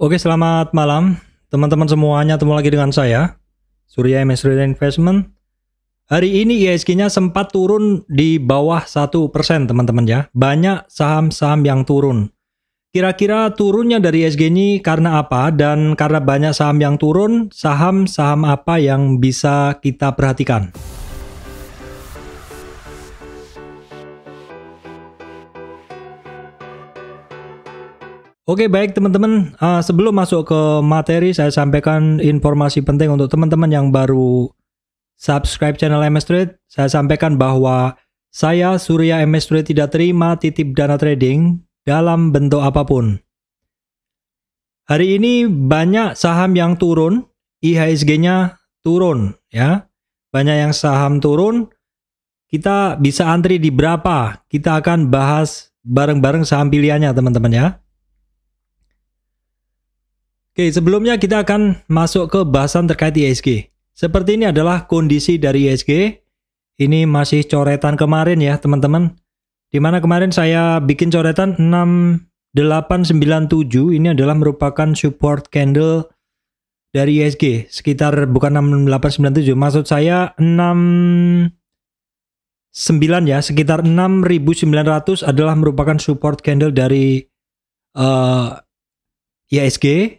Oke, selamat malam teman-teman semuanya. Ketemu lagi dengan saya, Surya MS Real Investment. Hari ini IHSG-nya e sempat turun di bawah 1% teman-teman ya. Banyak saham-saham yang turun. Kira-kira turunnya dari ISG e ini karena apa? Dan karena banyak saham yang turun, saham-saham apa yang bisa kita perhatikan? Oke baik teman-teman, uh, sebelum masuk ke materi saya sampaikan informasi penting untuk teman-teman yang baru subscribe channel MS Trade. Saya sampaikan bahwa saya Surya MS Trade tidak terima titip dana trading dalam bentuk apapun. Hari ini banyak saham yang turun, IHSG-nya turun ya. Banyak yang saham turun, kita bisa antri di berapa? Kita akan bahas bareng-bareng saham pilihannya teman-teman ya. Oke, sebelumnya kita akan masuk ke bahasan terkait ISG. Seperti ini adalah kondisi dari ISG. Ini masih coretan kemarin ya, teman-teman. Di mana kemarin saya bikin coretan 6897. Ini adalah merupakan support candle dari ISG. Sekitar bukan 6897, maksud saya 6 9 ya, sekitar 6900 adalah merupakan support candle dari uh, eh, ISG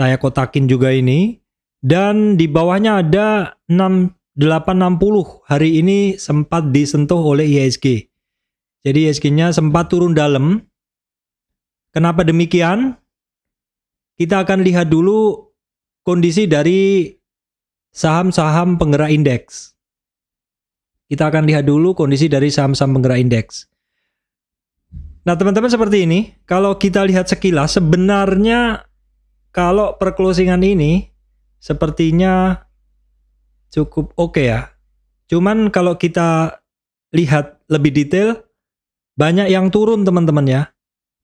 saya kotakin juga ini. Dan di bawahnya ada 6860 hari ini sempat disentuh oleh IHSG. Jadi IHSG-nya sempat turun dalam. Kenapa demikian? Kita akan lihat dulu kondisi dari saham-saham penggerak indeks. Kita akan lihat dulu kondisi dari saham-saham penggerak indeks. Nah, teman-teman seperti ini, kalau kita lihat sekilas sebenarnya kalau perclosingan ini sepertinya cukup oke okay ya. Cuman kalau kita lihat lebih detail, banyak yang turun teman-teman ya.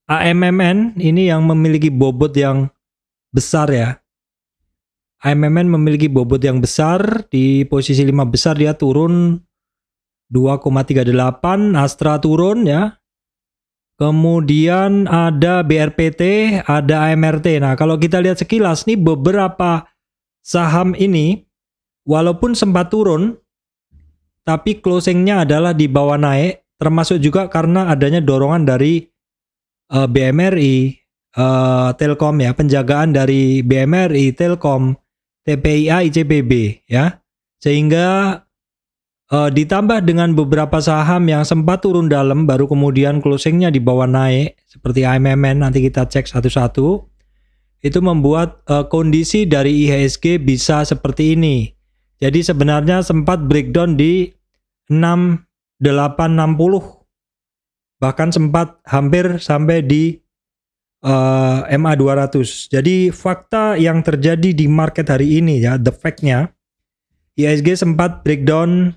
AMMN ini yang memiliki bobot yang besar ya. AMMN memiliki bobot yang besar, di posisi 5 besar dia turun 2,38, Astra turun ya, Kemudian ada BRPT, ada AMRT. Nah, kalau kita lihat sekilas nih beberapa saham ini walaupun sempat turun tapi closingnya adalah di bawah naik termasuk juga karena adanya dorongan dari uh, eh, BMRI, uh, eh, Telkom ya, penjagaan dari BMRI, Telkom, TPIA, ICBB ya. Sehingga Uh, ditambah dengan beberapa saham yang sempat turun dalam baru kemudian closingnya bawah naik seperti IMMN nanti kita cek satu-satu itu membuat uh, kondisi dari IHSG bisa seperti ini jadi sebenarnya sempat breakdown di 6860 bahkan sempat hampir sampai di uh, eh, MA200 jadi fakta yang terjadi di market hari ini ya the fact-nya IHSG sempat breakdown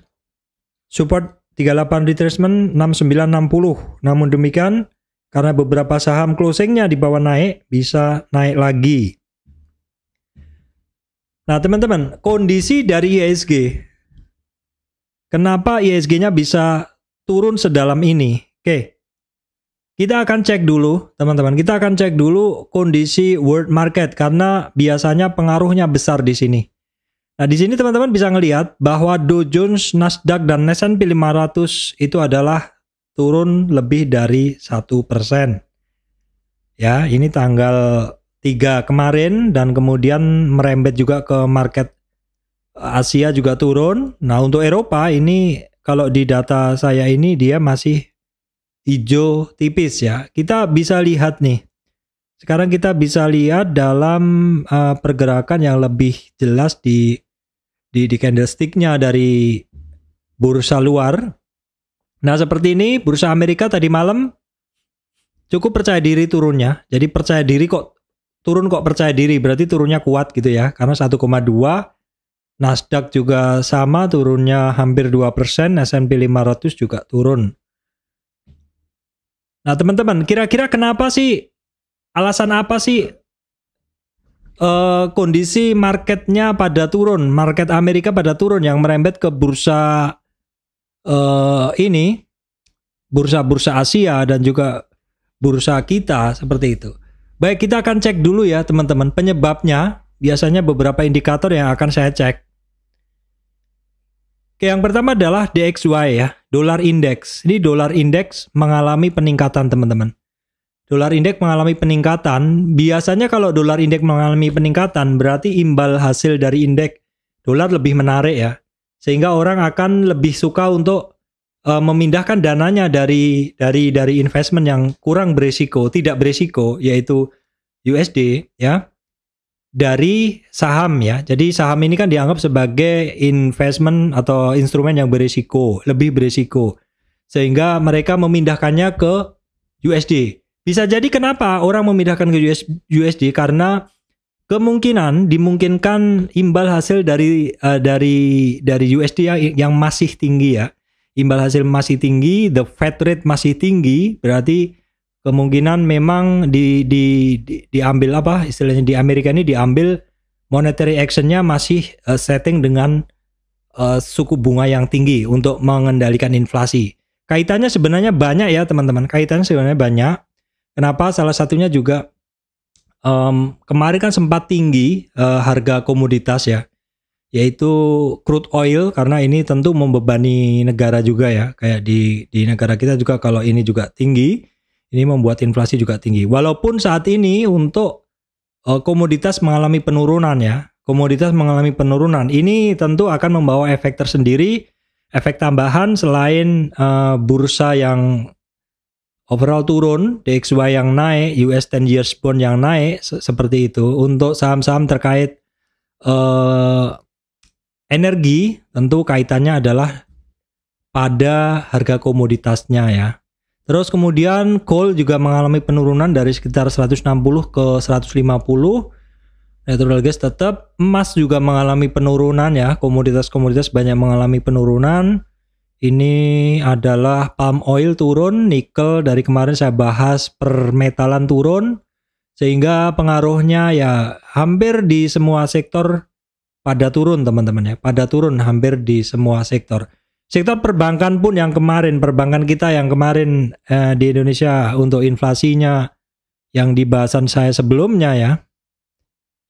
support 38 retracement 6960. Namun demikian, karena beberapa saham closingnya di bawah naik, bisa naik lagi. Nah teman-teman, kondisi dari ISG. Kenapa ISG-nya bisa turun sedalam ini? Oke, kita akan cek dulu teman-teman. Kita akan cek dulu kondisi world market karena biasanya pengaruhnya besar di sini. Nah, di sini teman-teman bisa ngelihat bahwa Dow Jones, Nasdaq, dan S&P 500 itu adalah turun lebih dari satu persen. Ya, ini tanggal 3 kemarin dan kemudian merembet juga ke market Asia juga turun. Nah, untuk Eropa ini kalau di data saya ini dia masih hijau tipis ya. Kita bisa lihat nih sekarang kita bisa lihat dalam uh, pergerakan yang lebih jelas di di, di candlesticknya dari bursa luar. Nah seperti ini bursa Amerika tadi malam cukup percaya diri turunnya. Jadi percaya diri kok turun kok percaya diri berarti turunnya kuat gitu ya karena 1,2 Nasdaq juga sama turunnya hampir 2%, S&P 500 juga turun. Nah teman-teman, kira-kira kenapa sih, alasan apa sih uh, kondisi marketnya pada turun, market Amerika pada turun yang merembet ke bursa uh, ini, bursa-bursa Asia dan juga bursa kita seperti itu. Baik, kita akan cek dulu ya teman-teman penyebabnya. Biasanya beberapa indikator yang akan saya cek. Oke, yang pertama adalah DXY ya, dolar indeks. Ini dolar indeks mengalami peningkatan teman-teman. Dolar indeks mengalami peningkatan. Biasanya kalau dolar indeks mengalami peningkatan berarti imbal hasil dari indeks dolar lebih menarik ya. Sehingga orang akan lebih suka untuk uh, memindahkan dananya dari dari dari investment yang kurang berisiko, tidak berisiko yaitu USD ya dari saham ya. Jadi saham ini kan dianggap sebagai investment atau instrumen yang berisiko, lebih berisiko. Sehingga mereka memindahkannya ke USD bisa jadi kenapa orang memindahkan ke US, USD karena kemungkinan dimungkinkan imbal hasil dari uh, dari dari USD yang, yang masih tinggi ya. Imbal hasil masih tinggi, the Fed rate masih tinggi, berarti kemungkinan memang di, di, di diambil apa istilahnya di Amerika ini diambil monetary actionnya masih uh, setting dengan uh, suku bunga yang tinggi untuk mengendalikan inflasi. Kaitannya sebenarnya banyak ya teman-teman. Kaitannya sebenarnya banyak. Kenapa? Salah satunya juga um, kemarin kan sempat tinggi uh, harga komoditas ya, yaitu crude oil karena ini tentu membebani negara juga ya, kayak di di negara kita juga kalau ini juga tinggi, ini membuat inflasi juga tinggi. Walaupun saat ini untuk uh, komoditas mengalami penurunan ya, komoditas mengalami penurunan, ini tentu akan membawa efek tersendiri, efek tambahan selain uh, bursa yang overall turun, DXY yang naik, US 10 years bond yang naik se seperti itu. Untuk saham-saham terkait uh, energi tentu kaitannya adalah pada harga komoditasnya ya. Terus kemudian coal juga mengalami penurunan dari sekitar 160 ke 150. Natural gas tetap, emas juga mengalami penurunan ya, komoditas-komoditas banyak mengalami penurunan. Ini adalah palm oil turun, nikel dari kemarin saya bahas permetalan turun, sehingga pengaruhnya ya hampir di semua sektor pada turun teman-teman ya, pada turun hampir di semua sektor. Sektor perbankan pun yang kemarin, perbankan kita yang kemarin eh, di Indonesia untuk inflasinya yang di bahasan saya sebelumnya ya,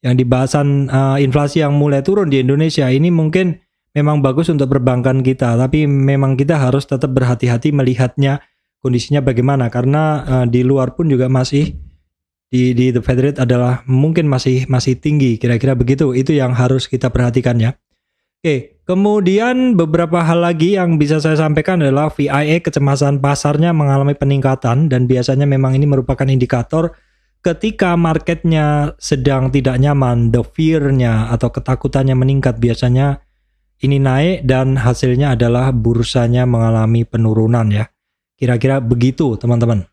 yang di bahasan eh, inflasi yang mulai turun di Indonesia ini mungkin memang bagus untuk perbankan kita, tapi memang kita harus tetap berhati-hati melihatnya kondisinya bagaimana karena uh, di luar pun juga masih di di the Fed rate adalah mungkin masih masih tinggi kira-kira begitu. Itu yang harus kita perhatikan ya. Oke, kemudian beberapa hal lagi yang bisa saya sampaikan adalah VIE kecemasan pasarnya mengalami peningkatan dan biasanya memang ini merupakan indikator ketika marketnya sedang tidak nyaman, the fear-nya atau ketakutannya meningkat biasanya ini naik dan hasilnya adalah bursanya mengalami penurunan ya. Kira-kira begitu teman-teman.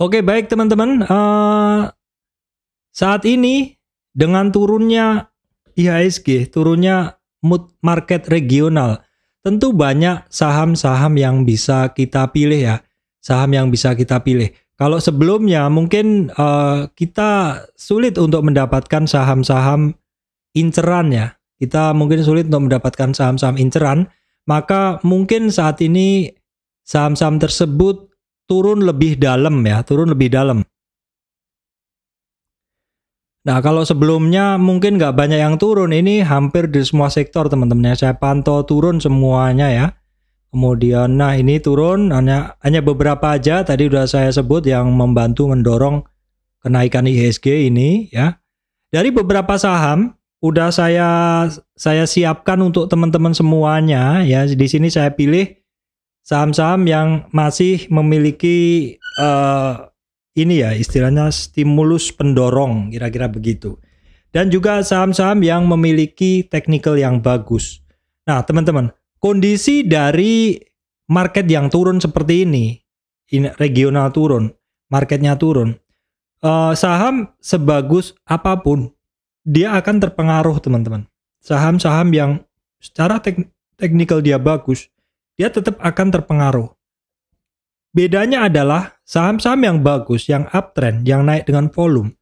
Oke baik teman-teman, uh, saat ini dengan turunnya IHSG, turunnya mood market regional, tentu banyak saham-saham yang bisa kita pilih ya, saham yang bisa kita pilih. Kalau sebelumnya mungkin uh, kita sulit untuk mendapatkan saham-saham inceran ya, kita mungkin sulit untuk mendapatkan saham-saham inceran, maka mungkin saat ini saham-saham tersebut turun lebih dalam ya, turun lebih dalam. Nah kalau sebelumnya mungkin nggak banyak yang turun, ini hampir di semua sektor teman-teman ya. Saya pantau turun semuanya ya. Kemudian nah ini turun hanya hanya beberapa aja tadi sudah saya sebut yang membantu mendorong kenaikan IHSG ini ya. Dari beberapa saham udah saya saya siapkan untuk teman-teman semuanya ya. Di sini saya pilih saham-saham yang masih memiliki uh, ini ya istilahnya stimulus pendorong kira-kira begitu. Dan juga saham-saham yang memiliki technical yang bagus. Nah, teman-teman, kondisi dari market yang turun seperti ini, regional turun, marketnya turun. Uh, saham sebagus apapun dia akan terpengaruh teman-teman. Saham-saham yang secara tek teknikal dia bagus, dia tetap akan terpengaruh. Bedanya adalah saham-saham yang bagus, yang uptrend, yang naik dengan volume.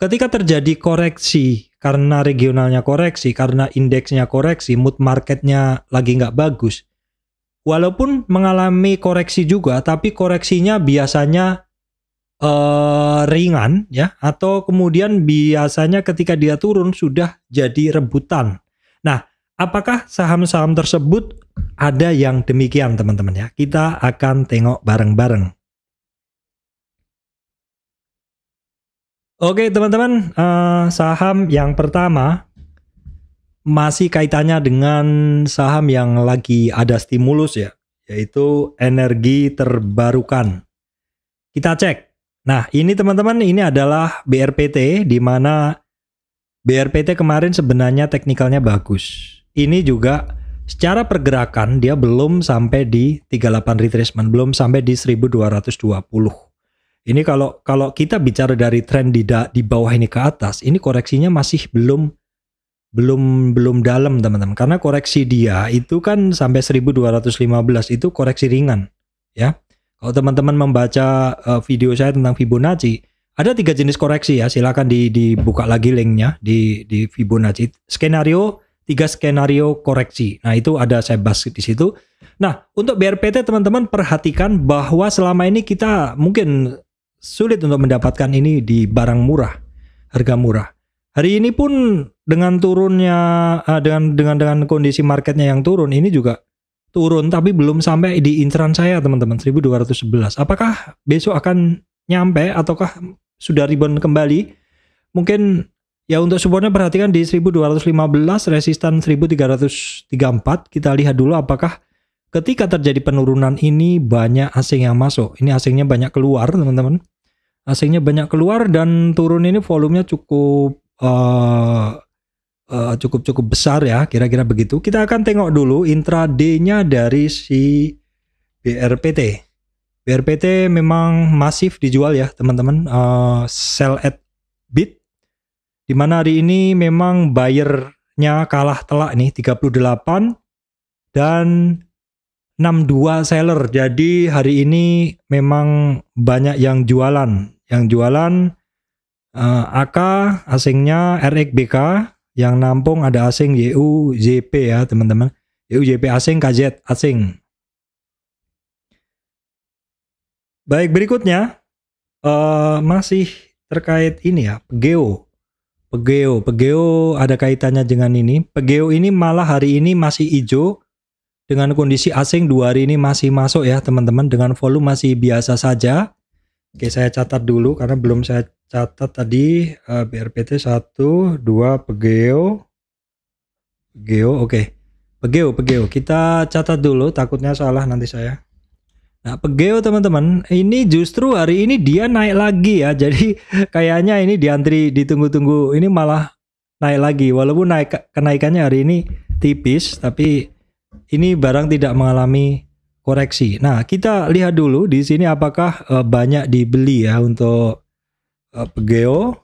Ketika terjadi koreksi karena regionalnya koreksi, karena indeksnya koreksi, mood marketnya lagi nggak bagus. Walaupun mengalami koreksi juga, tapi koreksinya biasanya Eh, ringan ya atau kemudian biasanya ketika dia turun sudah jadi rebutan. Nah, apakah saham-saham tersebut ada yang demikian teman-teman ya? Kita akan tengok bareng-bareng. Oke teman-teman, eh, saham yang pertama masih kaitannya dengan saham yang lagi ada stimulus ya, yaitu energi terbarukan. Kita cek Nah, ini teman-teman, ini adalah BRPT di mana BRPT kemarin sebenarnya teknikalnya bagus. Ini juga secara pergerakan dia belum sampai di 38 retracement, belum sampai di 1220. Ini kalau kalau kita bicara dari tren di da, di bawah ini ke atas, ini koreksinya masih belum belum belum dalam teman-teman. Karena koreksi dia itu kan sampai 1215 itu koreksi ringan, ya. Kalau teman-teman membaca uh, video saya tentang Fibonacci, ada tiga jenis koreksi ya. silahkan di, dibuka lagi linknya di di Fibonacci. Skenario tiga skenario koreksi. Nah itu ada saya bahas di situ. Nah untuk BRPT teman-teman perhatikan bahwa selama ini kita mungkin sulit untuk mendapatkan ini di barang murah, harga murah. Hari ini pun dengan turunnya eh, dengan dengan dengan kondisi marketnya yang turun ini juga turun tapi belum sampai di inceran saya teman-teman 1211. Apakah besok akan nyampe ataukah sudah rebound kembali? Mungkin ya untuk supportnya perhatikan di 1215 resistan 1334 kita lihat dulu apakah ketika terjadi penurunan ini banyak asing yang masuk. Ini asingnya banyak keluar teman-teman. Asingnya banyak keluar dan turun ini volumenya cukup uh, Eh, cukup-cukup uh, besar ya, kira-kira begitu. Kita akan tengok dulu intraday-nya dari si BRPT. BRPT memang masif dijual ya, teman-teman. Uh, sell at bid Dimana hari ini memang buyernya kalah telak nih 38 dan 62 seller. Jadi hari ini memang banyak yang jualan. Yang jualan uh, eh, AK asingnya RXBK yang nampung ada asing YUJP ya teman-teman. YUJP asing KZ asing. Baik berikutnya uh, masih terkait ini ya Pegeo. Pegeo, Pegeo ada kaitannya dengan ini. Pegeo ini malah hari ini masih hijau dengan kondisi asing dua hari ini masih masuk ya teman-teman dengan volume masih biasa saja Oke, saya catat dulu karena belum saya catat tadi uh, BRPT 1, 2, Pegeo. Geo oke. Okay. Pegeo, Pegeo. Kita catat dulu, takutnya salah nanti saya. Nah, Pegeo teman-teman, ini justru hari ini dia naik lagi ya. Jadi kayaknya ini diantri ditunggu-tunggu. Ini malah naik lagi. Walaupun naik kenaikannya hari ini tipis, tapi ini barang tidak mengalami koreksi. Nah, kita lihat dulu di sini apakah uh, banyak dibeli ya untuk uh, Pegeo.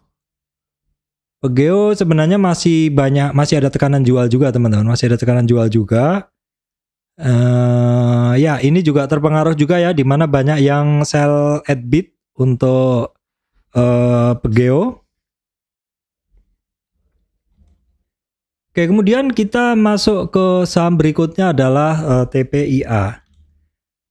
Pegeo sebenarnya masih banyak masih ada tekanan jual juga teman-teman, masih ada tekanan jual juga. Uh, ya, ini juga terpengaruh juga ya dimana banyak yang sell at bid untuk uh, Pegeo. Oke, kemudian kita masuk ke saham berikutnya adalah uh, TPIA.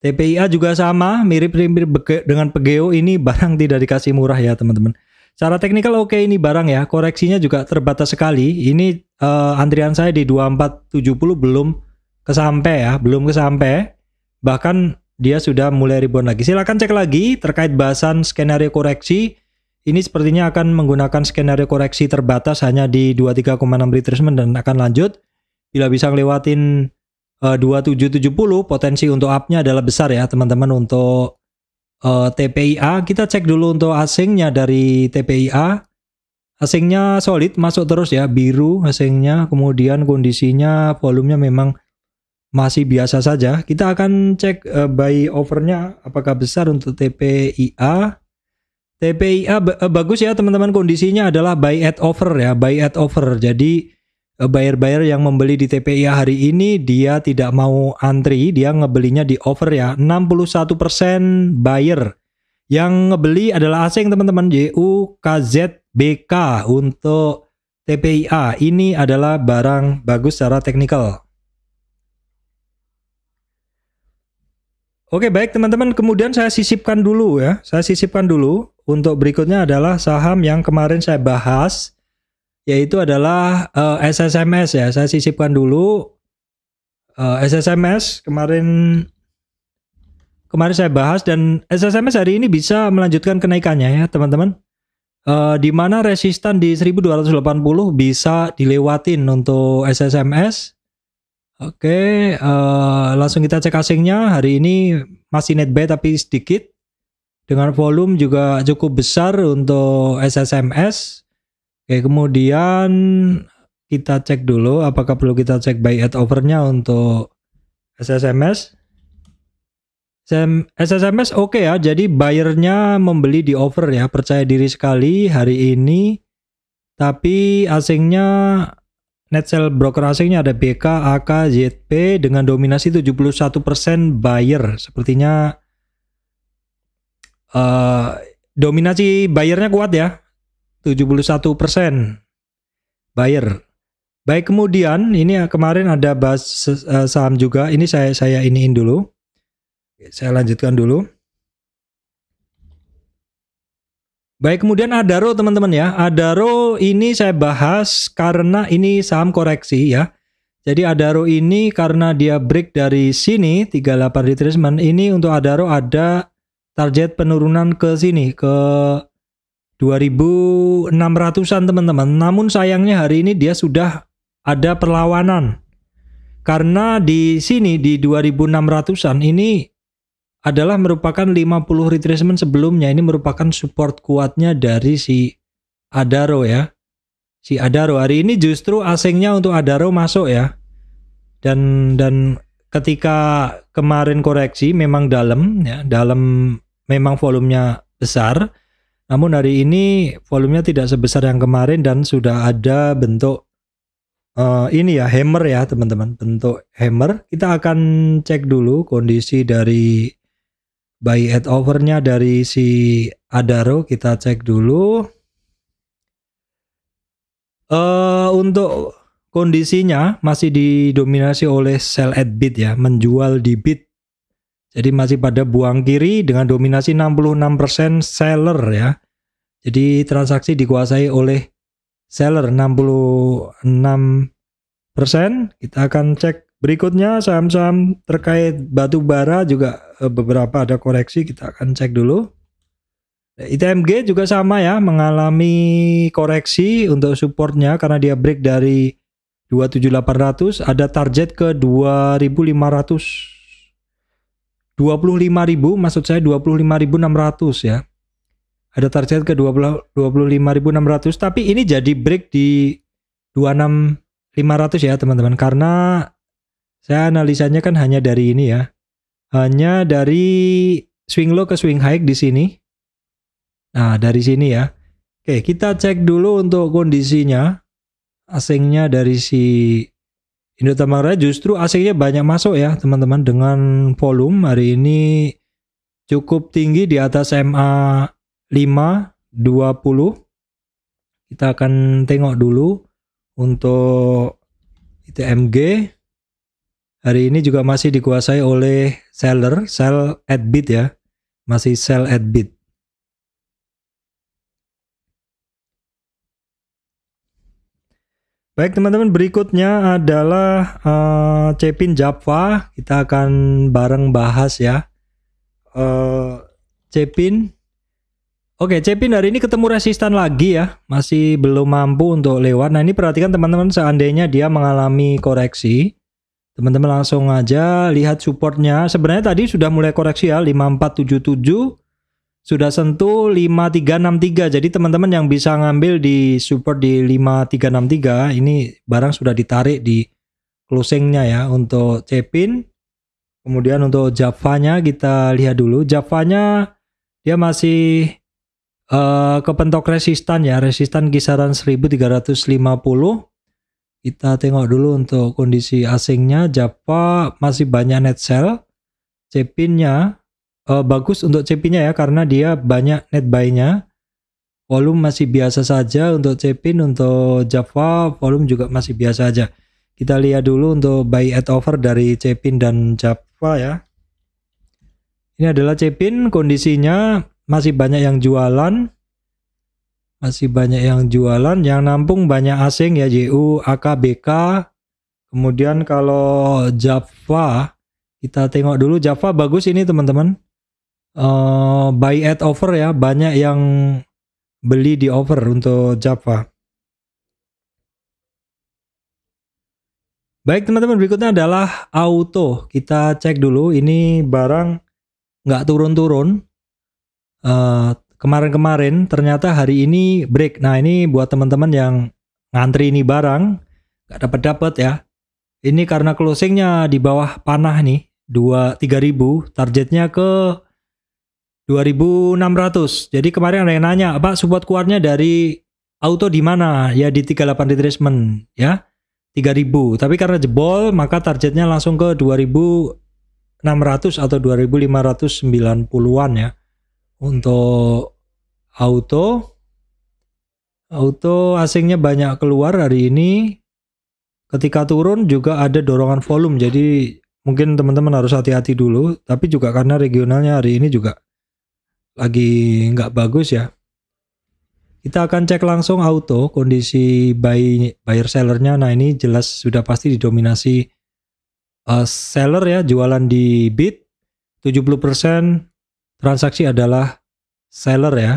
TPIA juga sama, mirip-mirip dengan Pegeo ini barang tidak dikasih murah ya teman-teman. Secara teknikal oke okay ini barang ya, koreksinya juga terbatas sekali. Ini uh, antrian saya di 2470 belum kesampe ya, belum kesampe. Bahkan dia sudah mulai ribuan lagi. Silahkan cek lagi terkait bahasan skenario koreksi. Ini sepertinya akan menggunakan skenario koreksi terbatas hanya di 23,6 retracement dan akan lanjut. Bila bisa ngelewatin 2770 eh, potensi untuk up-nya adalah besar ya teman-teman untuk uh, eh, TPIA. Kita cek dulu untuk asingnya dari TPIA. Asingnya solid masuk terus ya biru asingnya kemudian kondisinya volumenya memang masih biasa saja. Kita akan cek uh, buy overnya apakah besar untuk TPIA. TPIA bagus ya teman-teman kondisinya adalah buy at over ya, buy at over Jadi Eh, Bayar-bayar yang membeli di TPIA hari ini dia tidak mau antri, dia ngebelinya di over ya. 61% buyer yang ngebeli adalah asing teman-teman JU KZBK untuk TPIA. Ini adalah barang bagus secara teknikal. Oke baik teman-teman, kemudian saya sisipkan dulu ya. Saya sisipkan dulu untuk berikutnya adalah saham yang kemarin saya bahas yaitu adalah uh, eh, SSMS ya. Saya sisipkan dulu uh, eh, SSMS kemarin kemarin saya bahas dan SSMS hari ini bisa melanjutkan kenaikannya ya, teman-teman. Uh, di mana resistan di 1280 bisa dilewatin untuk SSMS. Oke, okay, uh, langsung kita cek asingnya. Hari ini masih net buy tapi sedikit. Dengan volume juga cukup besar untuk SSMS. Oke, kemudian kita cek dulu apakah perlu kita cek buy at overnya untuk SSMS. SSMS oke okay ya, jadi buyernya membeli di over ya, percaya diri sekali hari ini. Tapi asingnya net sell broker asingnya ada BK, AK, ZP dengan dominasi 71% buyer. Sepertinya uh, dominasi buyernya kuat ya. 71 persen buyer. Baik kemudian ini ya, kemarin ada bahas eh, saham juga. Ini saya saya iniin dulu. Saya lanjutkan dulu. Baik kemudian Adaro teman-teman ya. Adaro ini saya bahas karena ini saham koreksi ya. Jadi Adaro ini karena dia break dari sini 38 retracement ini untuk Adaro ada target penurunan ke sini ke 2600-an teman-teman. Namun sayangnya hari ini dia sudah ada perlawanan. Karena di sini di 2600-an ini adalah merupakan 50 retracement sebelumnya. Ini merupakan support kuatnya dari si Adaro ya. Si Adaro hari ini justru asingnya untuk Adaro masuk ya. Dan dan ketika kemarin koreksi memang dalam ya, dalam memang volumenya besar namun hari ini volumenya tidak sebesar yang kemarin dan sudah ada bentuk uh, ini ya hammer ya teman-teman, bentuk hammer. Kita akan cek dulu kondisi dari buy at overnya dari si Adaro, kita cek dulu. Uh, untuk kondisinya masih didominasi oleh sell at bid ya, menjual di bid jadi masih pada buang kiri dengan dominasi 66% seller ya. Jadi transaksi dikuasai oleh seller 66%. Kita akan cek berikutnya saham-saham terkait batu bara juga eh, beberapa ada koreksi kita akan cek dulu. ITMG juga sama ya mengalami koreksi untuk supportnya karena dia break dari 27800 ada target ke 2500 25.000 maksud saya 25.600 ya ada target ke 25.600 tapi ini jadi break di 26.500 ya teman-teman karena saya analisanya kan hanya dari ini ya. Hanya dari swing low ke swing high di sini. Nah, dari sini ya. Oke, kita cek dulu untuk kondisinya. Asingnya dari si Tamara justru asingnya banyak masuk ya, teman-teman dengan volume hari ini cukup tinggi di atas MA 520 kita akan tengok dulu untuk ITMG hari ini juga masih dikuasai oleh seller sell at bid ya masih sell at bid Baik teman-teman berikutnya adalah uh, Cepin Java kita akan bareng bahas ya uh, Cepin Oke, Cepin hari ini ketemu resistan lagi ya. Masih belum mampu untuk lewat. Nah, ini perhatikan teman-teman seandainya dia mengalami koreksi. Teman-teman langsung aja lihat supportnya. Sebenarnya tadi sudah mulai koreksi ya, 5477 sudah sentuh 5363. Jadi teman-teman yang bisa ngambil di support di 5363, ini barang sudah ditarik di closingnya ya untuk Cepin. Kemudian untuk Javanya kita lihat dulu. Javanya dia masih Uh, eh, kepentok resistan ya, resistan kisaran 1350. Kita tengok dulu untuk kondisi asingnya. Java masih banyak net sell. Cepinnya uh, bagus untuk cepinnya ya karena dia banyak net buy-nya. Volume masih biasa saja untuk cepin, untuk Java volume juga masih biasa aja Kita lihat dulu untuk buy at over dari cepin dan Java ya. Ini adalah cepin kondisinya masih banyak yang jualan masih banyak yang jualan yang nampung banyak asing ya JU AKBK kemudian kalau Java kita tengok dulu Java bagus ini teman-teman uh, buy at offer ya banyak yang beli di offer untuk Java Baik teman-teman berikutnya adalah auto kita cek dulu ini barang nggak turun-turun kemarin eh, kemarin-kemarin ternyata hari ini break. Nah ini buat teman-teman yang ngantri ini barang nggak dapat dapat ya. Ini karena closingnya di bawah panah nih dua tiga ribu targetnya ke 2600. Jadi kemarin ada yang nanya, Pak support kuarnya dari auto di mana? Ya di 38 retracement ya. 3000. Tapi karena jebol maka targetnya langsung ke 2600 atau 2590-an ya. Untuk auto, auto asingnya banyak keluar hari ini. Ketika turun juga ada dorongan volume, jadi mungkin teman-teman harus hati-hati dulu. Tapi juga karena regionalnya hari ini juga lagi nggak bagus ya. Kita akan cek langsung auto kondisi buy, buyer sellernya. Nah ini jelas sudah pasti didominasi uh, seller ya jualan di bid 70% transaksi adalah seller ya.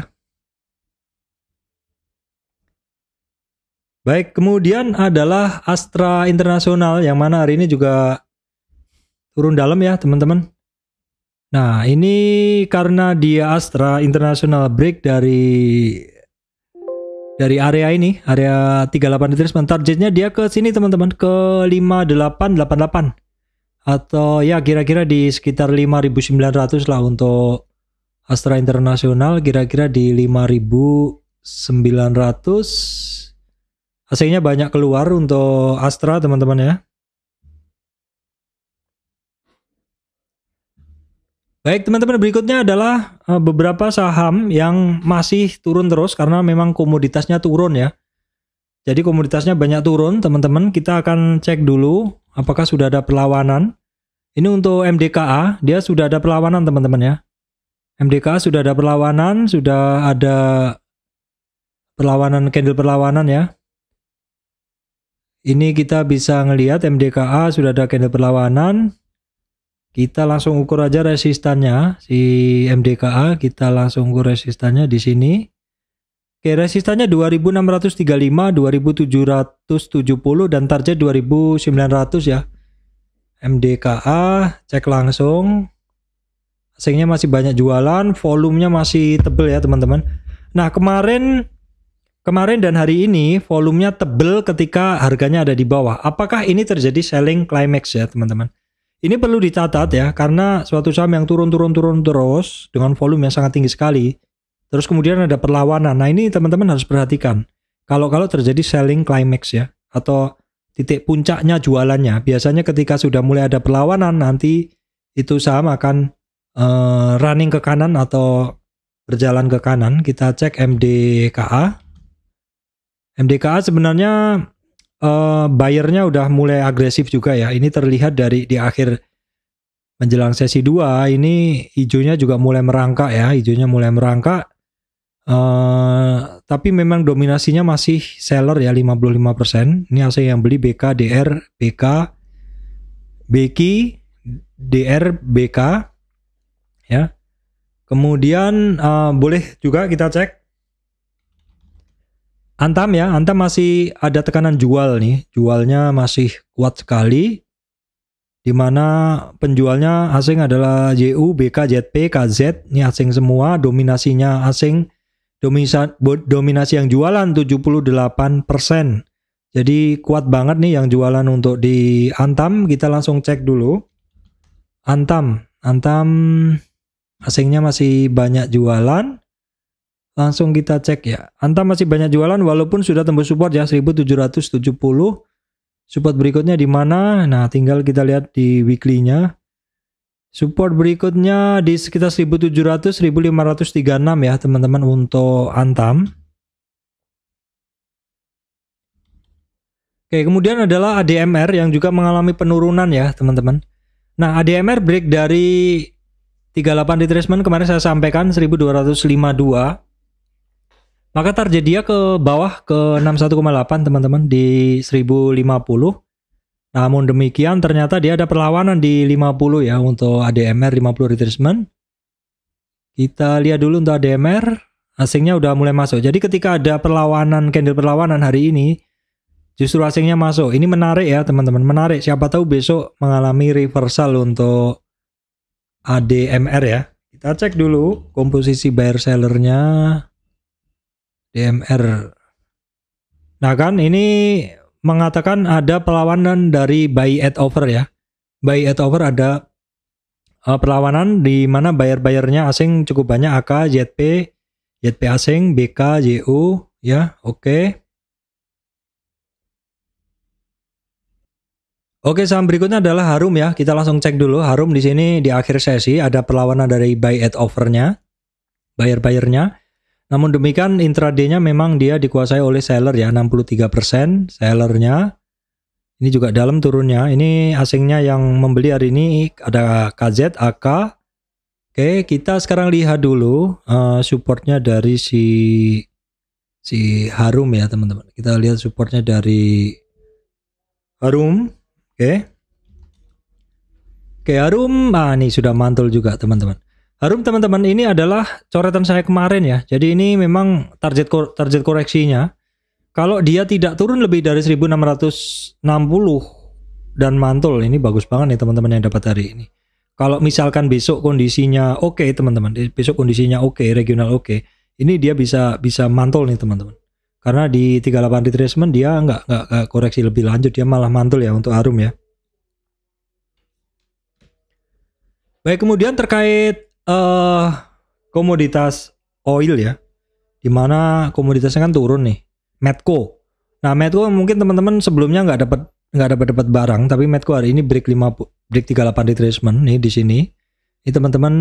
Baik, kemudian adalah Astra Internasional yang mana hari ini juga turun dalam ya, teman-teman. Nah, ini karena dia Astra Internasional break dari dari area ini, area 38 sebentar. Targetnya dia ke sini teman-teman, ke 5888. Atau ya kira-kira di sekitar 5900 lah untuk Astra Internasional kira-kira di 5.900 AC-nya banyak keluar untuk Astra teman-teman ya. Baik teman-teman berikutnya adalah eh, beberapa saham yang masih turun terus karena memang komoditasnya turun ya. Jadi komoditasnya banyak turun teman-teman kita akan cek dulu apakah sudah ada perlawanan. Ini untuk MDKA dia sudah ada perlawanan teman-teman ya. MDK sudah ada perlawanan, sudah ada perlawanan candle perlawanan ya. Ini kita bisa ngelihat MDKA sudah ada candle perlawanan. Kita langsung ukur aja resistannya si MDKA, kita langsung ukur resistannya di sini. Oke, resistannya 2635, 2770 dan target 2900 ya. MDKA cek langsung sehingga masih banyak jualan, volumenya masih tebel ya teman-teman. Nah kemarin Kemarin dan hari ini volumenya tebel ketika harganya ada di bawah. Apakah ini terjadi selling climax ya teman-teman? Ini perlu dicatat ya karena suatu saham yang turun-turun-turun terus dengan volume yang sangat tinggi sekali. Terus kemudian ada perlawanan. Nah ini teman-teman harus perhatikan. Kalau-kalau terjadi selling climax ya atau titik puncaknya jualannya. Biasanya ketika sudah mulai ada perlawanan nanti itu saham akan uh, running ke kanan atau berjalan ke kanan, kita cek MDKA. MDKA sebenarnya uh, eh, bayarnya udah mulai agresif juga ya. Ini terlihat dari di akhir menjelang sesi 2 ini hijaunya juga mulai merangkak ya, hijaunya mulai merangkak. Uh, tapi memang dominasinya masih seller ya 55%. Ini AC yang beli BK, DR, BK, BK, DR, BK, ya. Kemudian uh, boleh juga kita cek Antam ya, Antam masih ada tekanan jual nih, jualnya masih kuat sekali. dimana penjualnya asing adalah JU, BK, JP KZ, ini asing semua, dominasinya asing, dominasi yang jualan 78%. Jadi kuat banget nih yang jualan untuk di Antam, kita langsung cek dulu. Antam, Antam asingnya masih banyak jualan. Langsung kita cek ya. Antam masih banyak jualan walaupun sudah tembus support ya 1770. Support berikutnya di mana? Nah, tinggal kita lihat di weekly-nya. Support berikutnya di sekitar 1700 1536 ya teman-teman untuk Antam. Oke, kemudian adalah ADMR yang juga mengalami penurunan ya, teman-teman. Nah, ADMR break dari 38 retracement kemarin saya sampaikan 1252 maka terjadi dia ke bawah ke 61,8 teman-teman di 1050 namun demikian ternyata dia ada perlawanan di 50 ya untuk ADMR 50 retracement kita lihat dulu untuk ADMR asingnya udah mulai masuk jadi ketika ada perlawanan candle perlawanan hari ini justru asingnya masuk ini menarik ya teman-teman menarik siapa tahu besok mengalami reversal untuk ADMR ya. Kita cek dulu komposisi buyer sellernya DMR. Nah kan ini mengatakan ada perlawanan dari buy at offer ya. Buy at offer ada eh, perlawanan di mana buyer-bayarnya asing cukup banyak AK, JP, JP asing, BK, JU ya. Oke. Okay. Oke, saham berikutnya adalah Harum ya. Kita langsung cek dulu Harum di sini di akhir sesi ada perlawanan dari buy at offernya, buyer-buyernya. Namun demikian intraday-nya memang dia dikuasai oleh seller ya, 63% sellernya. Ini juga dalam turunnya. Ini asingnya yang membeli hari ini ada KZ, AK. Oke, kita sekarang lihat dulu uh, supportnya dari si si Harum ya, teman-teman. Kita lihat supportnya dari Harum Oke. Oke, harum. Nah, ini sudah mantul juga teman-teman. Harum teman-teman ini adalah coretan saya kemarin ya. Jadi ini memang target target koreksinya. Kalau dia tidak turun lebih dari 1660 dan mantul, ini bagus banget nih teman-teman yang dapat hari ini. Kalau misalkan besok kondisinya oke okay, teman-teman, eh, besok kondisinya oke, okay, regional oke, okay, ini dia bisa bisa mantul nih teman-teman karena di 38 retracement dia nggak nggak koreksi lebih lanjut dia malah mantul ya untuk Arum ya baik kemudian terkait uh, komoditas oil ya dimana komoditasnya kan turun nih Medco nah Medco mungkin teman-teman sebelumnya nggak dapat nggak dapat dapat barang tapi Medco hari ini break 5 break 38 retracement nih di sini ini teman-teman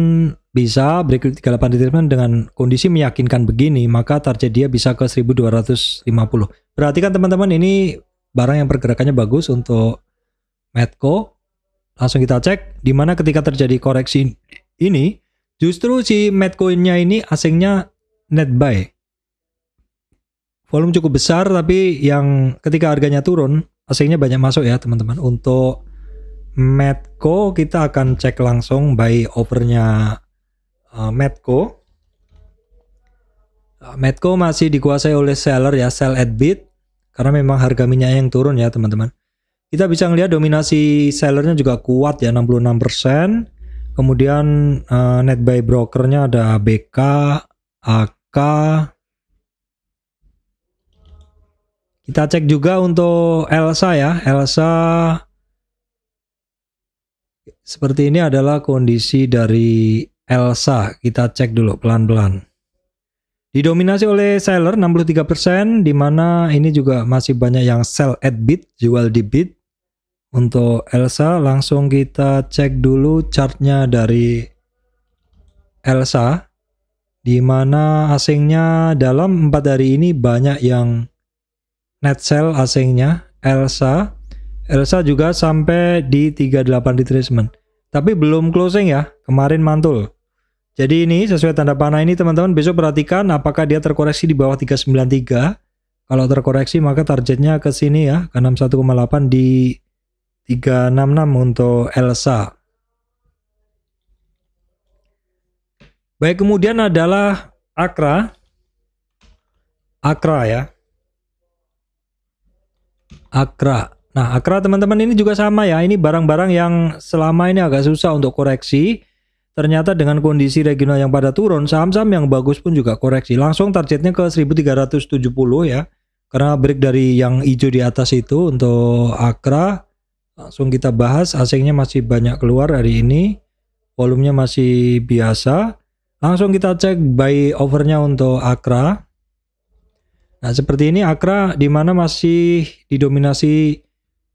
bisa break 38 retracement dengan kondisi meyakinkan begini, maka target dia bisa ke 1250. Perhatikan teman-teman ini barang yang pergerakannya bagus untuk Medco. Langsung kita cek di mana ketika terjadi koreksi ini, justru si medco ini asingnya net buy. Volume cukup besar tapi yang ketika harganya turun, asingnya banyak masuk ya teman-teman untuk Medco kita akan cek langsung buy overnya uh, Medco. Uh, Medco masih dikuasai oleh seller ya, sell at bid karena memang harga minyak yang turun ya teman-teman. Kita bisa melihat dominasi sellernya juga kuat ya 66%. Kemudian uh, net buy brokernya ada BK, AK. Kita cek juga untuk Elsa ya. Elsa seperti ini adalah kondisi dari Elsa. Kita cek dulu pelan-pelan. Didominasi oleh seller 63%, di mana ini juga masih banyak yang sell at bid, jual di bid. Untuk Elsa, langsung kita cek dulu chartnya dari Elsa, di mana asingnya dalam empat hari ini banyak yang net sell asingnya. Elsa Elsa juga sampai di 38 retracement. Tapi belum closing ya, kemarin mantul. Jadi ini sesuai tanda panah ini teman-teman besok perhatikan apakah dia terkoreksi di bawah 393. Kalau terkoreksi maka targetnya ke sini ya, ke 61,8 di 366 untuk Elsa. Baik, kemudian adalah Akra. Akra ya. Akra. Nah, Akra teman-teman ini juga sama ya. Ini barang-barang yang selama ini agak susah untuk koreksi. Ternyata dengan kondisi regional yang pada turun, saham-saham yang bagus pun juga koreksi. Langsung targetnya ke 1370 ya. Karena break dari yang hijau di atas itu untuk Akra. Langsung kita bahas, asingnya masih banyak keluar hari ini. Volumenya masih biasa. Langsung kita cek buy overnya untuk Akra. Nah, seperti ini Akra di mana masih didominasi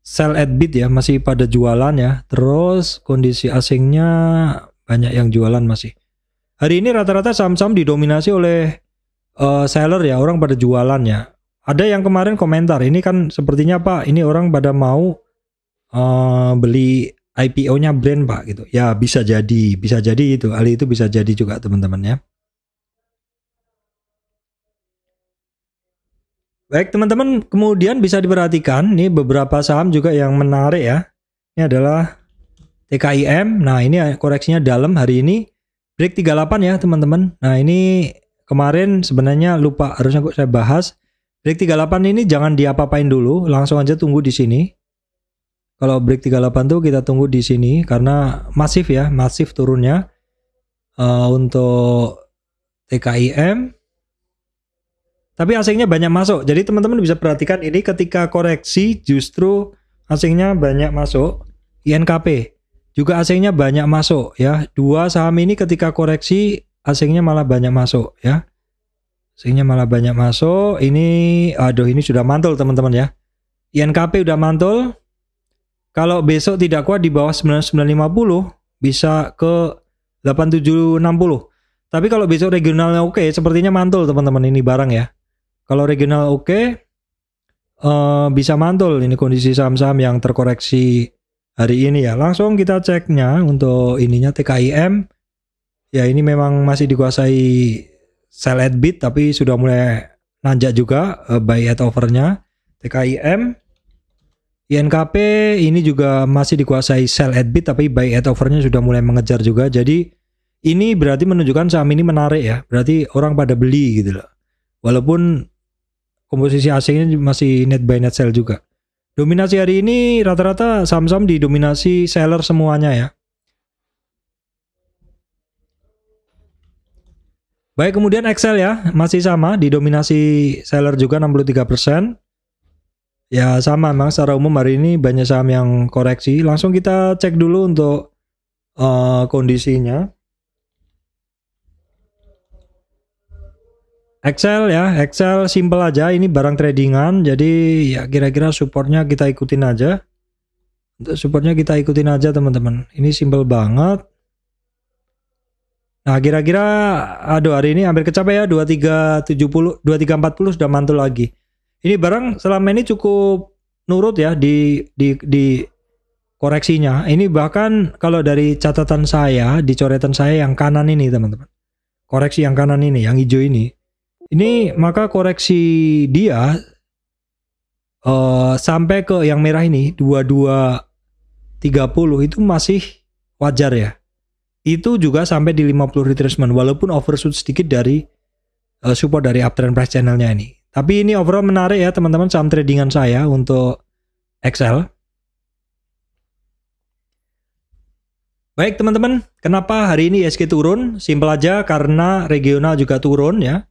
sell at bid ya masih pada jualan ya terus kondisi asingnya banyak yang jualan masih hari ini rata-rata saham-saham didominasi oleh uh, seller ya orang pada jualan ya ada yang kemarin komentar ini kan sepertinya pak ini orang pada mau uh, beli IPO-nya brand pak gitu ya bisa jadi bisa jadi itu Ali itu bisa jadi juga teman-teman ya Baik teman-teman, kemudian bisa diperhatikan ini beberapa saham juga yang menarik ya. Ini adalah TKIM. Nah, ini koreksinya dalam hari ini break 38 ya, teman-teman. Nah, ini kemarin sebenarnya lupa harusnya kok saya bahas. Break 38 ini jangan diapa-apain dulu, langsung aja tunggu di sini. Kalau break 38 tuh kita tunggu di sini karena masif ya, masif turunnya uh, untuk TKIM tapi asingnya banyak masuk. Jadi teman-teman bisa perhatikan ini ketika koreksi justru asingnya banyak masuk. INKP juga asingnya banyak masuk ya. Dua saham ini ketika koreksi asingnya malah banyak masuk ya. Asingnya malah banyak masuk. Ini aduh ini sudah mantul teman-teman ya. INKP udah mantul. Kalau besok tidak kuat di bawah 9950 bisa ke 8760. Tapi kalau besok regionalnya oke, sepertinya mantul teman-teman ini barang ya. Kalau regional oke, okay, uh, eh, bisa mantul ini kondisi saham-saham yang terkoreksi hari ini ya. Langsung kita ceknya untuk ininya TKIM. Ya ini memang masih dikuasai sell at bid tapi sudah mulai nanjak juga uh, buy at overnya TKIM. INKP ini juga masih dikuasai sell at bid tapi buy at overnya sudah mulai mengejar juga. Jadi ini berarti menunjukkan saham ini menarik ya. Berarti orang pada beli gitu loh. Walaupun komposisi asingnya masih net buy net sell juga. Dominasi hari ini rata-rata saham-saham didominasi seller semuanya ya. Baik, kemudian Excel ya, masih sama didominasi seller juga 63%. Ya sama memang secara umum hari ini banyak saham yang koreksi. Langsung kita cek dulu untuk uh, kondisinya. Excel ya, Excel simple aja. Ini barang tradingan, jadi ya kira-kira supportnya kita ikutin aja. Untuk supportnya kita ikutin aja teman-teman. Ini simple banget. Nah kira-kira, aduh hari ini hampir kecapai ya 2370, 2340 sudah mantul lagi. Ini barang selama ini cukup nurut ya di di di koreksinya. Ini bahkan kalau dari catatan saya, di coretan saya yang kanan ini teman-teman. Koreksi yang kanan ini, yang hijau ini ini maka koreksi dia uh, sampai ke yang merah ini 2230 itu masih wajar ya. Itu juga sampai di 50 retracement walaupun overshoot sedikit dari uh, support dari uptrend price channelnya ini. Tapi ini overall menarik ya teman-teman saham tradingan saya untuk XL. Baik teman-teman, kenapa hari ini ISG turun? simple aja karena regional juga turun ya.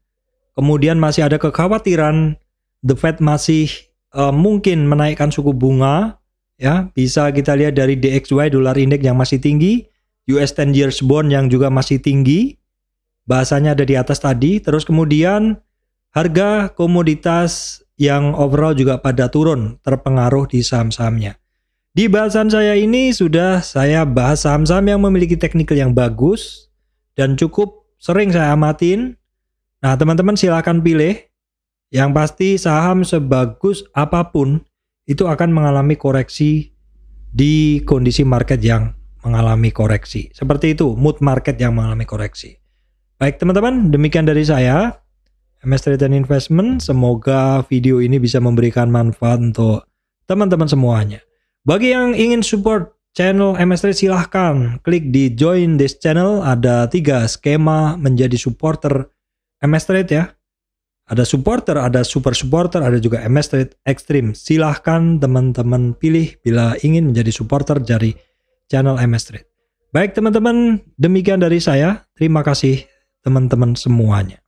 Kemudian masih ada kekhawatiran The Fed masih uh, mungkin menaikkan suku bunga ya bisa kita lihat dari DXY dolar indeks yang masih tinggi US 10 years bond yang juga masih tinggi bahasanya ada di atas tadi terus kemudian harga komoditas yang overall juga pada turun terpengaruh di saham-sahamnya di bahasan saya ini sudah saya bahas saham-saham yang memiliki teknikal yang bagus dan cukup sering saya amatin Nah, teman-teman silahkan pilih. Yang pasti saham sebagus apapun itu akan mengalami koreksi di kondisi market yang mengalami koreksi. Seperti itu, mood market yang mengalami koreksi. Baik teman-teman, demikian dari saya. MS Return Investment, semoga video ini bisa memberikan manfaat untuk teman-teman semuanya. Bagi yang ingin support channel MS Trade silahkan klik di join this channel. Ada tiga skema menjadi supporter MS Trade ya. Ada supporter, ada super supporter, ada juga MS Trade Extreme. Silahkan teman-teman pilih bila ingin menjadi supporter dari channel MS Trade. Baik teman-teman, demikian dari saya. Terima kasih teman-teman semuanya.